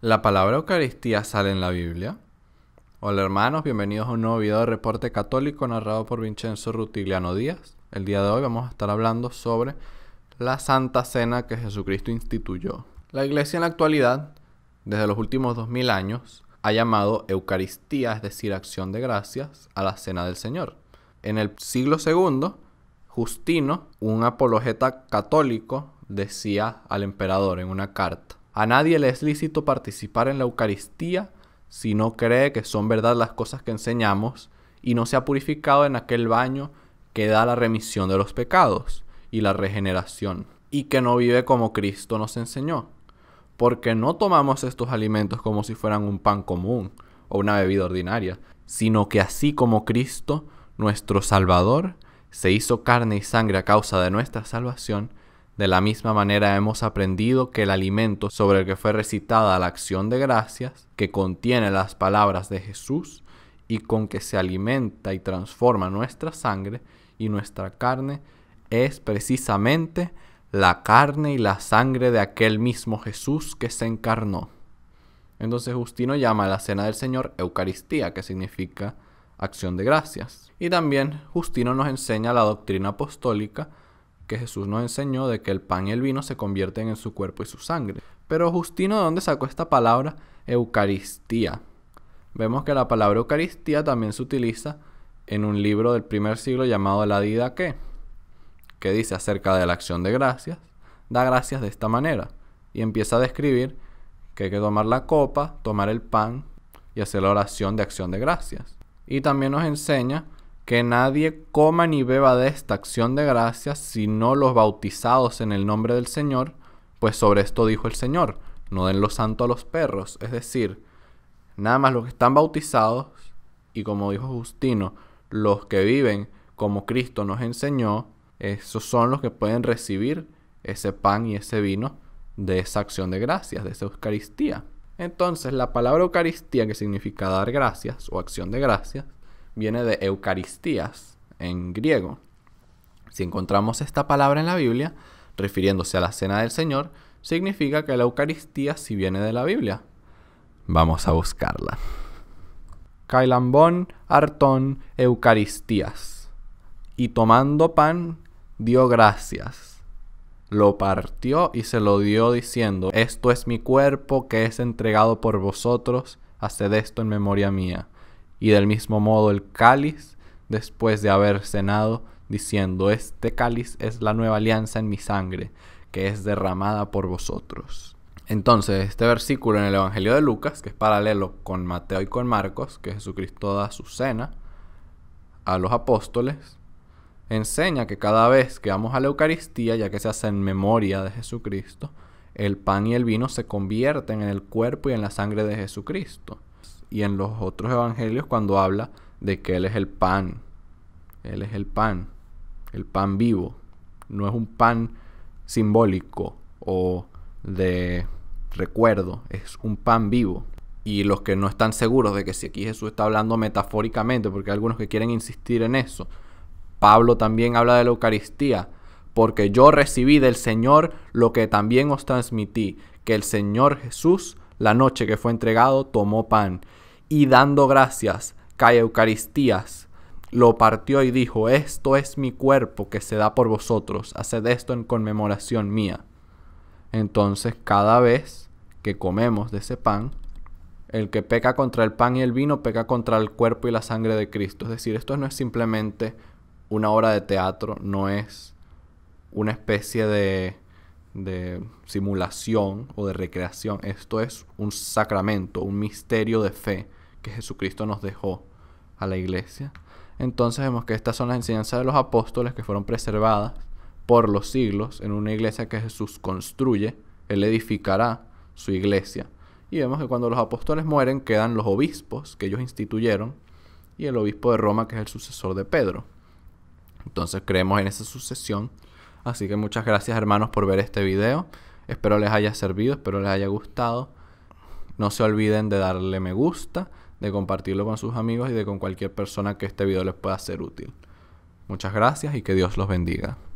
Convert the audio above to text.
¿La palabra Eucaristía sale en la Biblia? Hola hermanos, bienvenidos a un nuevo video de Reporte Católico narrado por Vincenzo Rutiliano Díaz. El día de hoy vamos a estar hablando sobre la Santa Cena que Jesucristo instituyó. La Iglesia en la actualidad, desde los últimos 2000 años, ha llamado Eucaristía, es decir, acción de gracias, a la Cena del Señor. En el siglo II, Justino, un apologeta católico, decía al emperador en una carta, a nadie le es lícito participar en la Eucaristía si no cree que son verdad las cosas que enseñamos y no se ha purificado en aquel baño que da la remisión de los pecados y la regeneración, y que no vive como Cristo nos enseñó, porque no tomamos estos alimentos como si fueran un pan común o una bebida ordinaria, sino que así como Cristo, nuestro Salvador, se hizo carne y sangre a causa de nuestra salvación, de la misma manera hemos aprendido que el alimento sobre el que fue recitada la acción de gracias, que contiene las palabras de Jesús y con que se alimenta y transforma nuestra sangre y nuestra carne, es precisamente la carne y la sangre de aquel mismo Jesús que se encarnó. Entonces Justino llama a la cena del Señor Eucaristía, que significa acción de gracias. Y también Justino nos enseña la doctrina apostólica que Jesús nos enseñó de que el pan y el vino se convierten en su cuerpo y su sangre. Pero Justino, ¿de dónde sacó esta palabra Eucaristía? Vemos que la palabra Eucaristía también se utiliza en un libro del primer siglo llamado La Didaqué, que dice acerca de la acción de gracias, da gracias de esta manera y empieza a describir que hay que tomar la copa, tomar el pan y hacer la oración de acción de gracias. Y también nos enseña que nadie coma ni beba de esta acción de gracias, sino los bautizados en el nombre del Señor, pues sobre esto dijo el Señor, no den lo santo a los perros, es decir, nada más los que están bautizados, y como dijo Justino, los que viven como Cristo nos enseñó, esos son los que pueden recibir ese pan y ese vino de esa acción de gracias, de esa Eucaristía. Entonces, la palabra Eucaristía, que significa dar gracias o acción de gracias, viene de Eucaristías en griego. Si encontramos esta palabra en la Biblia, refiriéndose a la cena del Señor, significa que la Eucaristía sí viene de la Biblia. Vamos a buscarla. Cailambón, Artón, Eucaristías. Y tomando pan, dio gracias. Lo partió y se lo dio diciendo, Esto es mi cuerpo que es entregado por vosotros, haced esto en memoria mía y del mismo modo el cáliz después de haber cenado, diciendo, este cáliz es la nueva alianza en mi sangre, que es derramada por vosotros. Entonces, este versículo en el Evangelio de Lucas, que es paralelo con Mateo y con Marcos, que Jesucristo da su cena a los apóstoles, enseña que cada vez que vamos a la Eucaristía, ya que se hace en memoria de Jesucristo, el pan y el vino se convierten en el cuerpo y en la sangre de Jesucristo. Y en los otros evangelios cuando habla de que Él es el pan. Él es el pan. El pan vivo. No es un pan simbólico o de recuerdo. Es un pan vivo. Y los que no están seguros de que si aquí Jesús está hablando metafóricamente, porque hay algunos que quieren insistir en eso. Pablo también habla de la Eucaristía, porque yo recibí del Señor lo que también os transmití, que el Señor Jesús la noche que fue entregado, tomó pan y dando gracias, cae Eucaristías, lo partió y dijo, esto es mi cuerpo que se da por vosotros, haced esto en conmemoración mía. Entonces cada vez que comemos de ese pan, el que peca contra el pan y el vino peca contra el cuerpo y la sangre de Cristo. Es decir, esto no es simplemente una obra de teatro, no es una especie de de simulación o de recreación. Esto es un sacramento, un misterio de fe que Jesucristo nos dejó a la iglesia. Entonces vemos que estas son las enseñanzas de los apóstoles que fueron preservadas por los siglos en una iglesia que Jesús construye. Él edificará su iglesia. Y vemos que cuando los apóstoles mueren quedan los obispos que ellos instituyeron y el obispo de Roma que es el sucesor de Pedro. Entonces creemos en esa sucesión Así que muchas gracias hermanos por ver este video. Espero les haya servido, espero les haya gustado. No se olviden de darle me gusta, de compartirlo con sus amigos y de con cualquier persona que este video les pueda ser útil. Muchas gracias y que Dios los bendiga.